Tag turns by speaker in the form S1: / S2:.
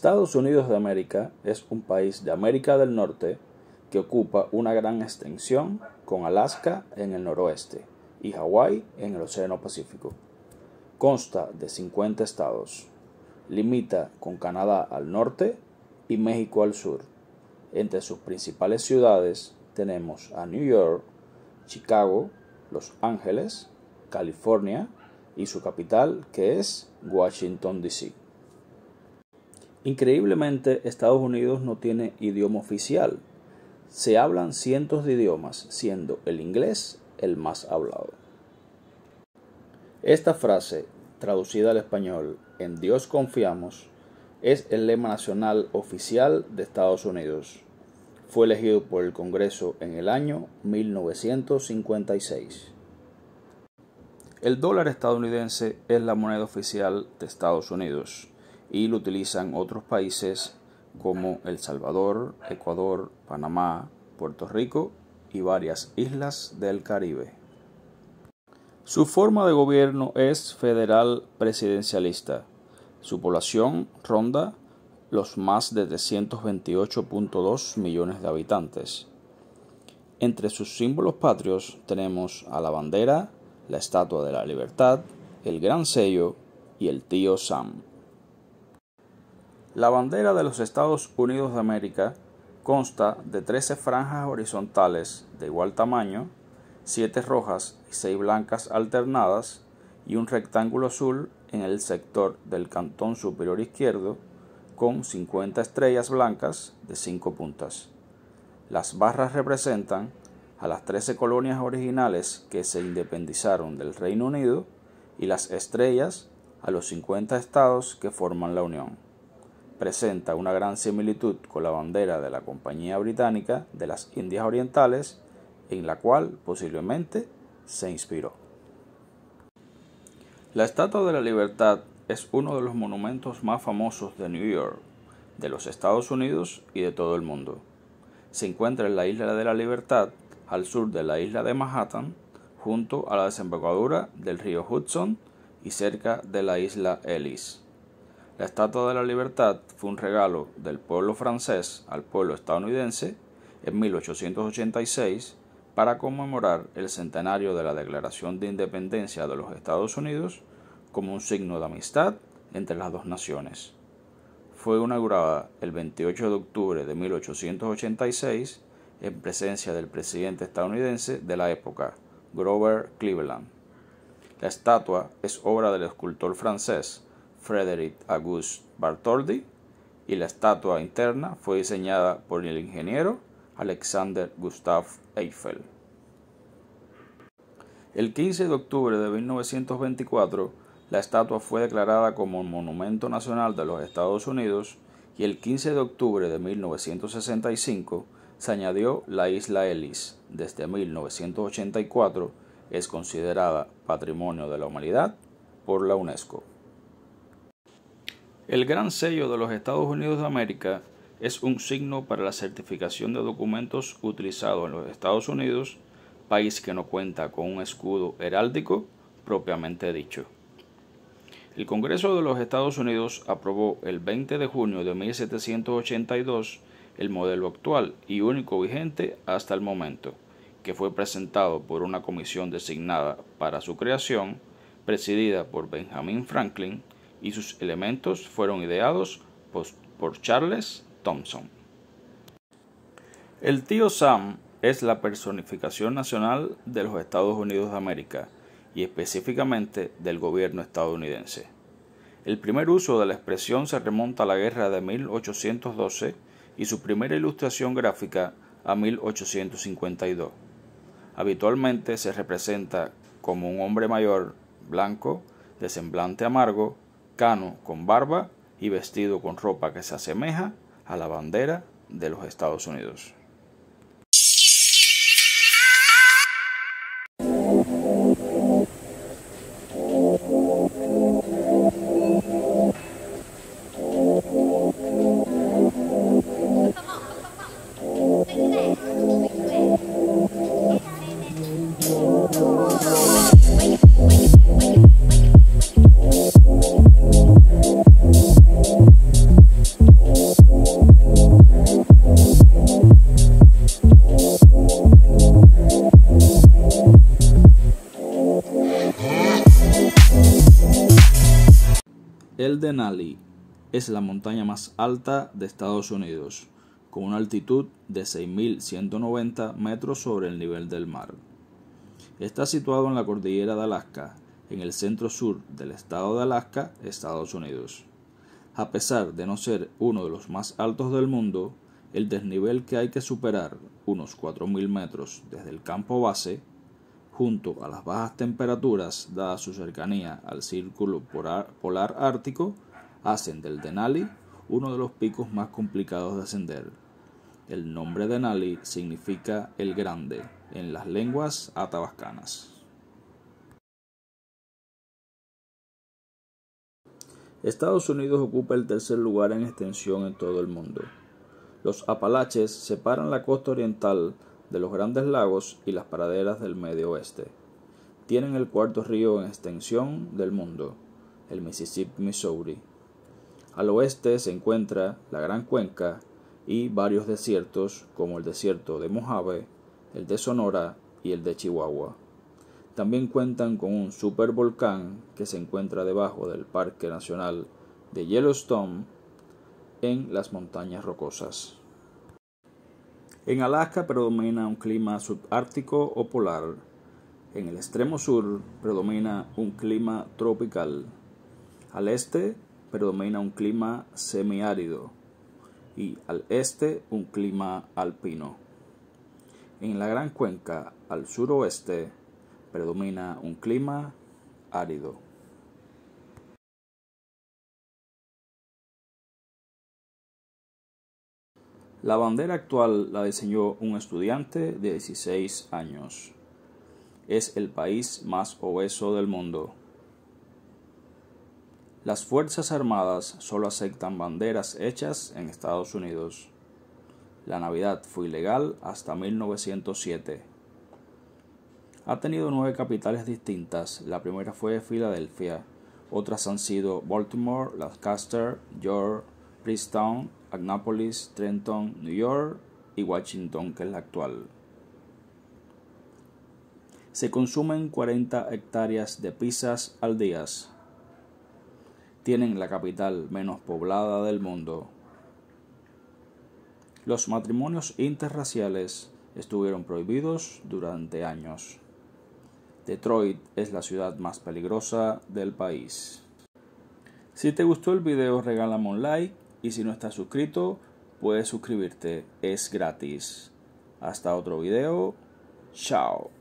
S1: Estados Unidos de América es un país de América del Norte que ocupa una gran extensión con Alaska en el noroeste y Hawái en el Océano Pacífico. Consta de 50 estados. Limita con Canadá al norte y México al sur. Entre sus principales ciudades tenemos a New York, Chicago, Los Ángeles, California y su capital que es Washington, D.C. Increíblemente, Estados Unidos no tiene idioma oficial. Se hablan cientos de idiomas, siendo el inglés el más hablado. Esta frase, traducida al español, en Dios confiamos, es el lema nacional oficial de Estados Unidos. Fue elegido por el Congreso en el año 1956. El dólar estadounidense es la moneda oficial de Estados Unidos y lo utilizan otros países como El Salvador, Ecuador, Panamá, Puerto Rico y varias islas del Caribe. Su forma de gobierno es federal presidencialista. Su población ronda los más de 328.2 millones de habitantes. Entre sus símbolos patrios tenemos a la bandera, la Estatua de la Libertad, el Gran Sello y el Tío Sam. La bandera de los Estados Unidos de América consta de 13 franjas horizontales de igual tamaño, 7 rojas y 6 blancas alternadas y un rectángulo azul en el sector del cantón superior izquierdo con 50 estrellas blancas de 5 puntas. Las barras representan a las 13 colonias originales que se independizaron del Reino Unido y las estrellas a los 50 estados que forman la Unión presenta una gran similitud con la bandera de la Compañía Británica de las Indias Orientales, en la cual posiblemente se inspiró. La Estatua de la Libertad es uno de los monumentos más famosos de New York, de los Estados Unidos y de todo el mundo. Se encuentra en la Isla de la Libertad, al sur de la isla de Manhattan, junto a la desembocadura del río Hudson y cerca de la isla Ellis. La Estatua de la Libertad fue un regalo del pueblo francés al pueblo estadounidense en 1886 para conmemorar el centenario de la Declaración de Independencia de los Estados Unidos como un signo de amistad entre las dos naciones. Fue inaugurada el 28 de octubre de 1886 en presencia del presidente estadounidense de la época, Grover Cleveland. La estatua es obra del escultor francés Frederick August Bartholdi y la estatua interna fue diseñada por el ingeniero Alexander Gustav Eiffel. El 15 de octubre de 1924, la estatua fue declarada como Monumento Nacional de los Estados Unidos y el 15 de octubre de 1965 se añadió la isla Ellis. Desde 1984 es considerada Patrimonio de la Humanidad por la UNESCO. El gran sello de los Estados Unidos de América es un signo para la certificación de documentos utilizados en los Estados Unidos, país que no cuenta con un escudo heráldico propiamente dicho. El Congreso de los Estados Unidos aprobó el 20 de junio de 1782 el modelo actual y único vigente hasta el momento, que fue presentado por una comisión designada para su creación, presidida por Benjamin Franklin, y sus elementos fueron ideados por Charles Thompson. El tío Sam es la personificación nacional de los Estados Unidos de América y específicamente del gobierno estadounidense. El primer uso de la expresión se remonta a la guerra de 1812 y su primera ilustración gráfica a 1852. Habitualmente se representa como un hombre mayor, blanco, de semblante amargo, con barba y vestido con ropa que se asemeja a la bandera de los Estados Unidos. El Denali es la montaña más alta de Estados Unidos, con una altitud de 6.190 metros sobre el nivel del mar. Está situado en la cordillera de Alaska, en el centro sur del estado de Alaska, Estados Unidos. A pesar de no ser uno de los más altos del mundo, el desnivel que hay que superar, unos 4.000 metros desde el campo base, junto a las bajas temperaturas, dada su cercanía al círculo polar, ártico, hacen del Denali uno de los picos más complicados de ascender. El nombre Denali significa el grande en las lenguas atabascanas. Estados Unidos ocupa el tercer lugar en extensión en todo el mundo. Los Apalaches separan la costa oriental de los grandes lagos y las praderas del medio oeste. Tienen el cuarto río en extensión del mundo, el Mississippi Missouri. Al oeste se encuentra la Gran Cuenca y varios desiertos como el desierto de Mojave, el de Sonora y el de Chihuahua. También cuentan con un supervolcán que se encuentra debajo del Parque Nacional de Yellowstone en las montañas rocosas. En Alaska predomina un clima subártico o polar. En el extremo sur predomina un clima tropical. Al este predomina un clima semiárido y al este un clima alpino. En la Gran Cuenca, al suroeste, predomina un clima árido. La bandera actual la diseñó un estudiante de 16 años. Es el país más obeso del mundo. Las Fuerzas Armadas solo aceptan banderas hechas en Estados Unidos. La Navidad fue ilegal hasta 1907. Ha tenido nueve capitales distintas. La primera fue Filadelfia. Otras han sido Baltimore, Lancaster, York, Princeton. Annapolis, Trenton, New York y Washington, que es la actual. Se consumen 40 hectáreas de pizzas al día. Tienen la capital menos poblada del mundo. Los matrimonios interraciales estuvieron prohibidos durante años. Detroit es la ciudad más peligrosa del país. Si te gustó el video, regálame un like y si no estás suscrito, puedes suscribirte. Es gratis. Hasta otro video. Chao.